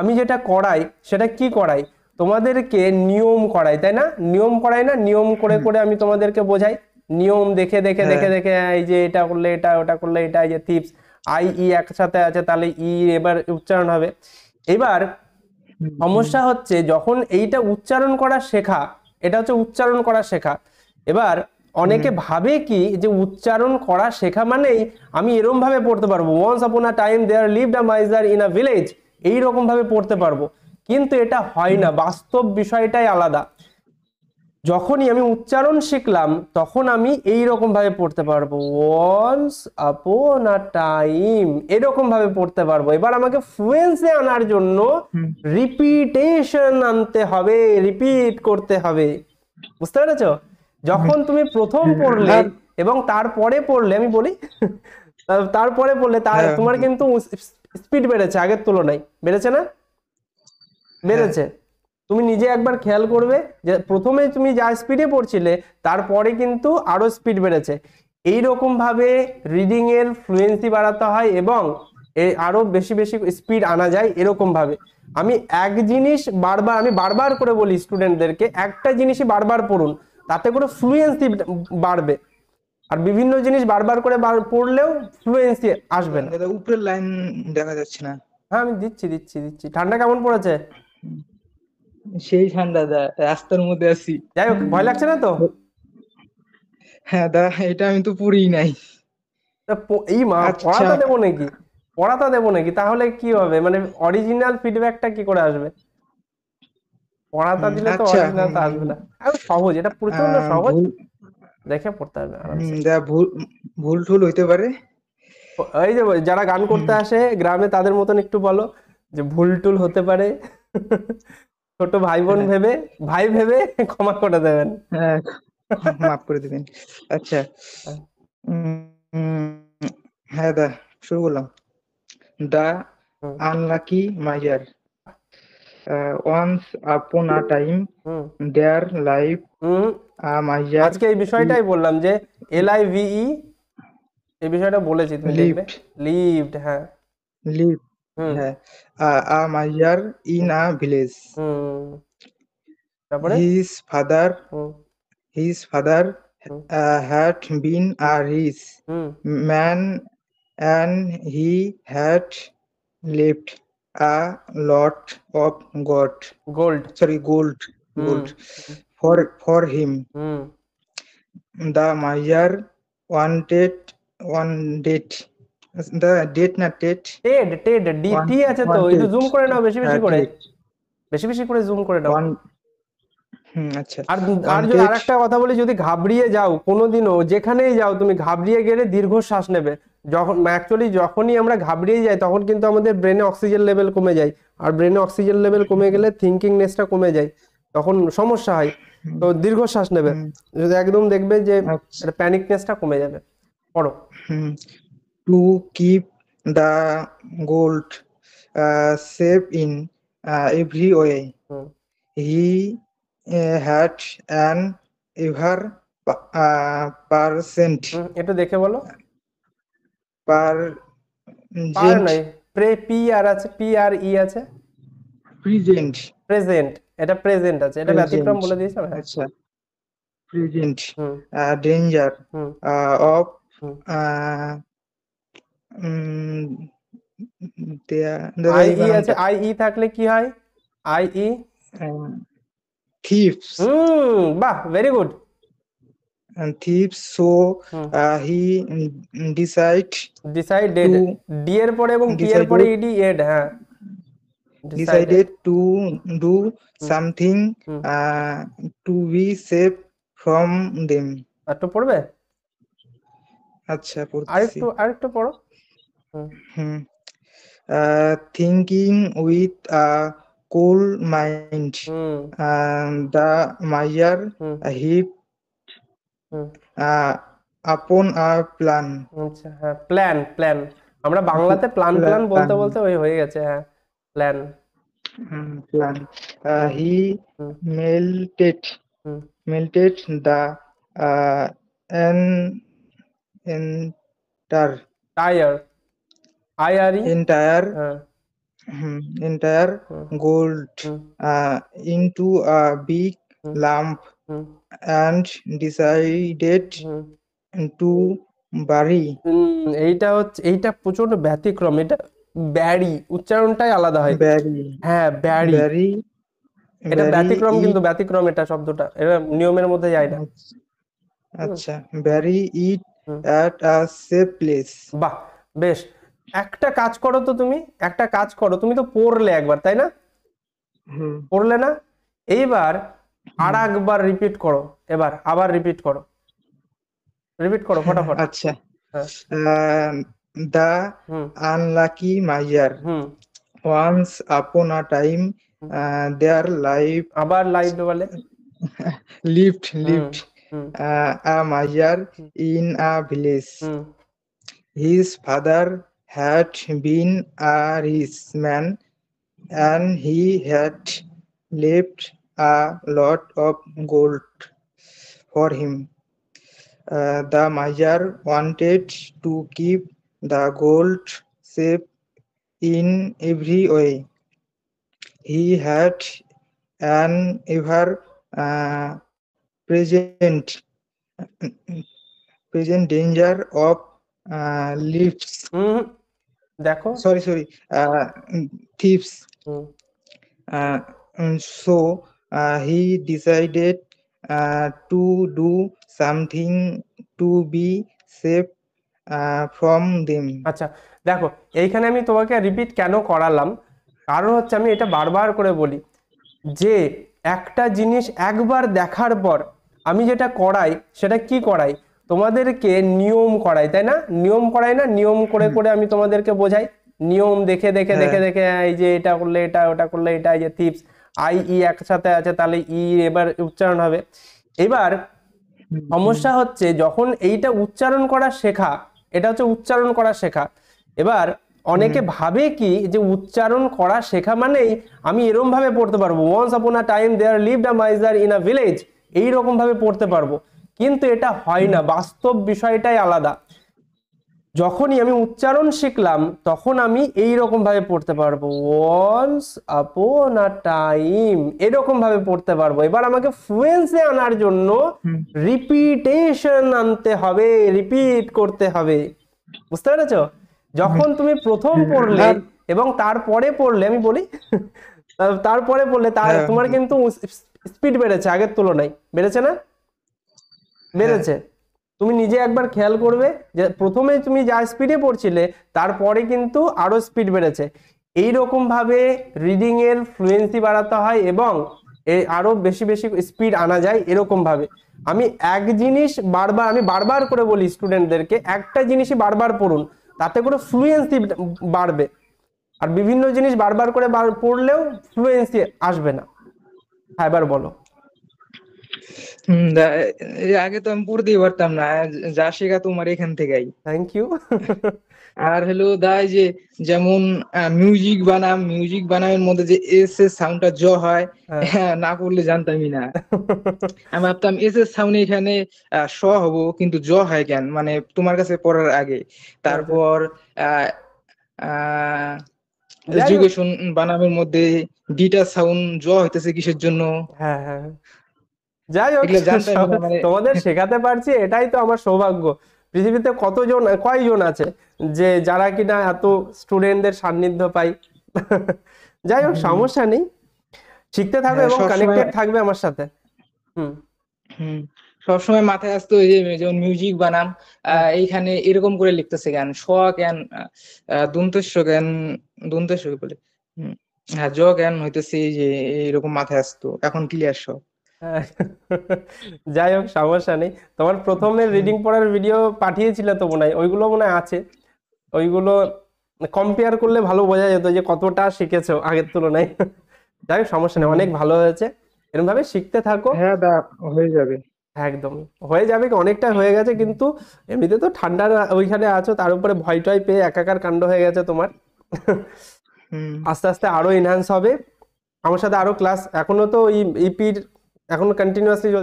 আমি যেটা করাই সেটা কি করাই তোমাদেরকে নিয়ম করাই তাই না নিয়ম করাই না নিয়ম করে করে আমি তোমাদেরকে বোঝাই নিয়ম দেখে দেখে দেখে হ্যাঁ। দেখে এই যে এটা করলে এটা ওটা করলে এটা যে টিপস আই ই একসাথে আছে তাহলে ই e এবার উচ্চারণ হবে এবার সমস্যা হচ্ছে যখন এইটা উচ্চারণ করা শেখা এটা হচ্ছে উচ্চারণ করা শেখা এবার অনেকে ভাবে কি যে উচ্চারণ করা শেখা মানেই আমি এরম ভাবে পড়তে পারবো once upon a time there lived a miser in a village এই রকম ভাবে পড়তে পারবো কিন্তু এটা হয় না বাস্তব বিষয়টাই আলাদা যখনই আমি উচ্চারণ শিখলাম তখন আমি এই রকম ভাবে পড়তে পারবো ওয়ান্স আপন আ টাইম এরকম ভাবে পড়তে পারবো এবার আমাকে ফ্লুয়েন্সে আনার জন্য রিপিটেশন আনতে হবে রিপিট করতে হবে বুঝতে পেরেছো যখন তুমি প্রথম পড়লে হ্যাঁ। এবং তারপরে পড়লে আমি বলি তারপরে পড়লে তার হ্যাঁ। তোমার কিন্তু স্পিড বেড়েছে আগের তুলনায় বেড়েছে না বেড়েছে হ্যাঁ। তুমি নিজে একবার খেয়াল করবে যে প্রথমে তুমি যা স্পিডে পড়ছিলে তারপরে কিন্তু আরও স্পিড বেড়েছে এই রকমভাবে রিডিংয়ের ফ্লুয়েন্সি বাড়াতে হয় এবং আরও বেশি বেশি স্পিড আনা যায় এরকমভাবে আমি এক জিনিস বারবার আমি বারবার করে বলি স্টুডেন্টদেরকে একটা জিনিসই বারবার পড়ুন তাতে করে ফ্লুয়েন্সি বাড়বে আর বিভিন্ন জিনিস বারবার করে পড়লেও ফ্লুয়েন্সি আসবে না উপরের লাইন দেখা যাচ্ছে না হ্যাঁ আমি দিচ্ছি দিচ্ছি দিচ্ছি ঠান্ডা কেমন পড়েছে সেই ঠান্ডা দা রাস্তার মধ্যে আছি যাই হোক ভয় লাগছে না তো হ্যাঁ দা এটা আমি তো পড়ি নাই এই মা আচ্ছা। পড়াটা দেবো নাকি পড়াটা দেবো নাকি তাহলে কি হবে মানে অরিজিনাল ফিডব্যাকটা কি করে আসবে পড়াটা দিলে তো অরিজিনাল আচ্ছা। আসবে না আর সহজ এটা প্রচন্ড সহজ দেখে পড়তে পারবে ভুল ঠুল হইতে পারে এই যে যারা গান করতে আসে গ্রামে তাদের মতন একটু বলো যে ভুল টুল হতে পারে ছোট ভাই বোন হ্যাঁ। ভেবে ভাই ভেবে ক্ষমা করে দেবেন হ্যাঁ, মাফ করে দিবেন আচ্ছা হ্যাঁ, হ্যাঁ দা শুরু করলাম দা unlucky miser once upon a time there life আজকে এই বিষয়টাই বললাম যে এল আই ভি ই এই বিষয়টা বলেছি তুমি দেখবে লিভড হ্যাঁ লিভ হ্যাঁ a miser in a village তারপরে his father his father had been a rich man and he had lived a lot of god gold sorry gold gold for for him. Mm. The Mayor wanted one date. The date না date. Ted Ted D T আছে তো একটু zoom করে নাও বেশি বেশি হ্যাঁ, করে বেশি বেশি করে জুম করে নাও আচ্ছা। আর আর যদি আরেকটা কথা বলি যদি ঘাবড়িয়ে যাও কোনোদিনও যেখানেই যাও তুমি ঘাবড়িয়ে গেলে দীর্ঘশ্বাস নেবে যখন অ্যাকচুয়ালি যখনই আমরা ঘাবড়িয়ে যাই তখন কিন্তু আমাদের ব্রেনে অক্সিজেন লেভেল কমে যায় আর ব্রেনে অক্সিজেন লেভেল কমে গেলে থিঙ্কিংনেসটা কমে যায় তখন সমস্যা হয় তো দীর্ঘ শ্বাস নেবে যদি একদম দেখবে যে প্যানিকনেসটা আচ্ছা। কমে যাবে পড়ো to keep the gold safe in every way he had an ever percent এটা দেখে বলো পার পার নাই প্রে পি আর আছে পি আর ই e আছে প্রেজেন্ট প্রেজেন্ট এটা প্রেজেন্ট আছে এটা ব্যতিক্রম বলে দিয়েছেন আচ্ছা প্রেজেন্ট ডেঞ্জার অফ আইই থাকলে কি হয় ই থিপস e? বাহ very good thieves thieves so decide uh, he এর পরে এবং t এর পরে ed এড হ্যাঁ decided to do hmm. something hmm. uh, to be safe from them একটু পড়বে আচ্ছা পড়ছি আরেকটু আরেকটু পড়ো hmm thinking with a cool mind the miser hit upon a plan আচ্ছা হ্যাঁ প্ল্যান প্ল্যান আমরা বাংলাতে প্ল্যান প্ল্যান বলতে বলতে ওই হয়ে গেছে হ্যাঁ plan plan he melted melted the en enter tire I R E entire entire gold into a big lump mm. Decided to mm. এইটা হচ্ছে এইটা প্রচন্ড ব্যতিক্রম এটা ব্যারি উচ্চারণটাই আলাদা হয় হ্যাঁ ব্যারি এটা ব্যতিক্রম কিন্তু ব্যতিক্রম এটা শব্দটা এটা নিয়মের মধ্যে যায় না আচ্ছা, আচ্ছা bury it at a safe place বাহ বেশ একটা কাজ করো তো তুমি একটা কাজ করো তুমি তো পড়লে একবার তাই না পড়লে না এইবার আর একবার রিপিট করো এবার আবার রিপিট করো রিপিট করো হ্যাঁ, ফটাফট আচ্ছা হ্যাঁ। The unlucky miser once upon a time there life আবার লাইফ বলে lift lift a miser in a village his father had been a rich man and he had left a lot of gold for him. Uh, the Majar wanted to keep the gold shape in every way. He had an ever uh, present present danger of thieves. Uh, mm-hmm. Sorry, sorry, uh, thieves. Mm. Uh, and so he decided to do something to be safe from them আচ্ছা দেখো এইখানে আমি তোমাকে repeat কেন করালাম কারণ হচ্ছে আমি এটা বারবার করে বলি যে একটা জিনিস একবার দেখার পর আমি যেটা করাই সেটা কি করাই তোমাদেরকে নিয়ম করাই তাই না নিয়ম করাই না নিয়ম করে করে আমি তোমাদেরকে বোঝাই নিয়ম দেখে দেখে হ্যাঁ। দেখে দেখে এই যে এটা করলে এটা ওটা করলে এটা যে টিপস আই ই একসাথে আছে তাহলে ই e এবার উচ্চারণ হবে এবার সমস্যা হচ্ছে যখন এইটা উচ্চারণ করা শেখা এটা হচ্ছে উচ্চারণ করা শেখা এবার অনেকে ভাবে কি যে উচ্চারণ করা শেখা মানেই আমি এরকম ভাবে পড়তে পারবো once upon a time there lived a miser in a village এই রকম ভাবে পড়তে পারবো কিন্তু এটা হয় না বাস্তব বিষয়টাই আলাদা যখনই আমি উচ্চারণ শিখলাম তখন আমি এই ভাবে পড়তে পারবো ওয়ান্স আপন আ টাইম এরকমভাবে পড়তে পারবো এবার আমাকে ফ্লুয়েন্সে আনার জন্য রিপিটেশন আনতে হবে রিপিট করতে হবে বুঝতে পেরেছ যখন তুমি প্রথম পড়লে হ্যাঁ। এবং তারপরে পড়লে আমি বলি তারপরে পড়লে তার হ্যাঁ। তোমার কিন্তু স্পিড বেড়েছে আগের তুলনায় বেড়েছে না বেড়েছে তুমি নিজে একবার খেয়াল করবে যে প্রথমে তুমি যা স্পিডে পড়ছিলে তারপরে কিন্তু আরও স্পিড বেড়েছে এই রকমভাবে রিডিংয়ের ফ্লুয়েন্সি বাড়াতে হয় এবং আরও বেশি বেশি স্পিড আনা যায় এরকমভাবে আমি এক জিনিস বারবার আমি বারবার করে বলি স্টুডেন্টদেরকে একটা জিনিসই বারবার পড়ুন তাতে করে ফ্লুয়েন্সি বাড়বে আর বিভিন্ন জিনিস বারবার করে পড়লেও ফ্লুয়েন্সি আসবে না হ্যাঁ এবার বলো আগে তো আমি পড়তেই পারতাম না যা শেখা তোমার এখান থেকেই থ্যাংক ইউ আর হলো দায় যে যেমন মিউজিক বানাম মিউজিক বানামের মধ্যে যে এস এর সাউন্ডটা জ হয় হ্যাঁ। হ্যাঁ, না করলে জানতামই না আমি ভাবতাম এস এর সাউন্ড এখানে স হব কিন্তু জ হয় কেন মানে তোমার কাছে পড়ার আগে তারপর এডুকেশন বানামের মধ্যে ডিটা সাউন্ড জ হইতেছে কিসের জন্য হ্যাঁ হ্যাঁ যাই হোক মানে- তোমাদের শেখাতে পারছি এটাই তো আমার সৌভাগ্য পৃথিবীতে কতজন কয়জন আছে যে যারা কিনা এত স্টুডেন্টদের সান্নিধ্য পাই যাই হোক সমস্যা নেই শিখতে থাকবে হ্যাঁ, এবং কানেক্টেড থাকবে আমার সাথে হুম সবসময় মাথায় আসতো যে যেমন মিউজিক বানান এইখানে এরকম করে লিখতেছে গান স জ্ঞান দন্তস্ব জ্ঞান দন্তস্ব বলে হ্যাঁ জ্ঞান হইতেছে যে এরকম মাথায় আসতো এখন ক্লিয়ার সব যাই হোক সমস্যা নেই তোমার প্রথমে রিডিং পড়ার ভিডিও পাঠিয়েছিল তো মনে হয় ওইগুলো মনে হয় আছে ওইগুলো কম্পেয়ার করলে ভালো বোঝা যেত যে কতটা শিখেছো আগের তুলনায় যাই হোক সমস্যা নেই অনেক ভালো হয়েছে এরকম ভাবে শিখতে থাকো হ্যাঁ দা হয়ে যাবে একদম হয়ে যাবে অনেকটা হয়ে গেছে কিন্তু এমনিতে তো ঠান্ডার ওইখানে আছো তার উপরে ভয় টয় পেয়ে একাকার কাণ্ড হয়ে গেছে তোমার আস্তে আস্তে আরো এনহান্স হবে আমার সাথে আরো ক্লাস এখনো তো ইপির এখন কন্টিনিউয়াসলি